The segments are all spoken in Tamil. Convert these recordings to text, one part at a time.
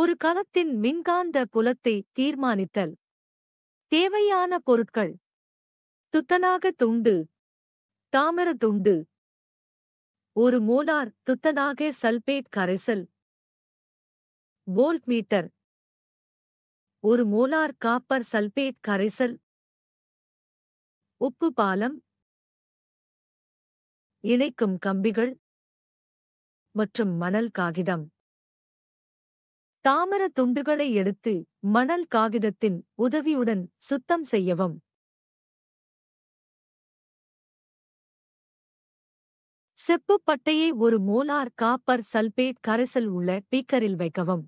ஒரு கலத்தின் மின்காந்த புலத்தை தீர்மானித்தல் தேவையான பொருட்கள் துத்தனாக துண்டு தாமிர துண்டு ஒரு மோலார் துத்தனாக சல்பேட் கரைசல் போல்ட் மீட்டர் ஒரு மோலார் காப்பர் சல்பேட் கரைசல் உப்பு பாலம் இணைக்கும் கம்பிகள் மற்றும் மணல் காகிதம் தாமர துண்டுகளை எடுத்து மணல் காகிதத்தின் உதவியுடன் சுத்தம் செய்யவும் செப்புப் பட்டையை ஒரு மோலார் காப்பர் சல்பேட் கரைசல் உள்ள பீக்கரில் வைக்கவும்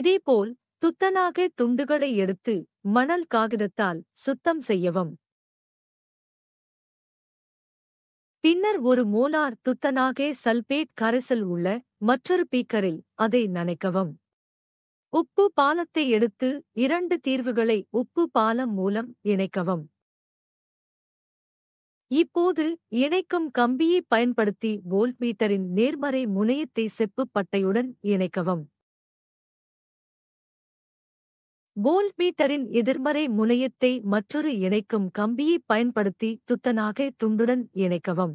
இதேபோல் துத்தனாக துண்டுகளை எடுத்து மணல் காகிதத்தால் சுத்தம் செய்யவும் பின்னர் ஒரு மோலார் துத்தனாக சல்பேட் கரைசல் உள்ள மற்றொரு பீக்கரில் அதை நனைக்கவும் உப்பு பாலத்தை எடுத்து இரண்டு தீர்வுகளை உப்பு பாலம் மூலம் இணைக்கவும் இப்போது இணைக்கும் கம்பியை பயன்படுத்தி வோல்ட்மீட்டரின் நேர்மறை முனையத்தை செப்பு பட்டையுடன் இணைக்கவும் வோல்ட்மீட்டரின் எதிர்மறை முனையத்தை மற்றொரு இணைக்கும் கம்பியை பயன்படுத்தி துத்தனாக துண்டுடன் இணைக்கவும்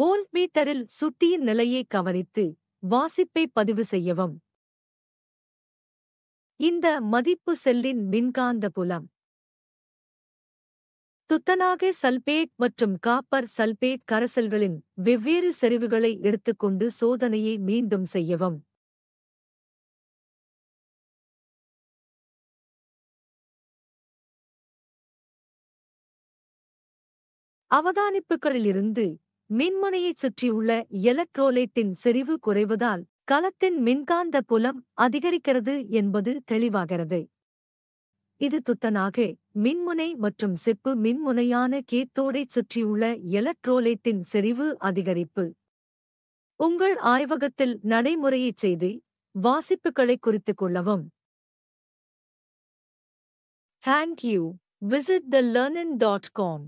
வோல்ட்மீட்டரில் சுட்டியின் நிலையை கவனித்து வாசிப்பை பதிவு செய்யவும் இந்த மதிப்பு செல்லின் மின்காந்த புலம் துத்தனாக சல்பேட் மற்றும் காப்பர் சல்பேட் கரைசல்களின் வெவ்வேறு செறிவுகளை எடுத்துக்கொண்டு சோதனையை மீண்டும் செய்யவும் அவதானிப்புகளிலிருந்து மின்முனையைச் சுற்றியுள்ள எலக்ட்ரோலைட்டின் செறிவு குறைவதால் களத்தின் மின்காந்த புலம் அதிகரிக்கிறது என்பது தெளிவாகிறது இது துத்தனாக மின்முனை மற்றும் செப்பு மின்முனையான கேத்தோடைச் சுற்றியுள்ள எலக்ட்ரோலைட்டின் செறிவு அதிகரிப்பு உங்கள் ஆய்வகத்தில் நடைமுறையைச் செய்து வாசிப்புகளை குறித்துக் கொள்ளவும் thank you visit the learning dot com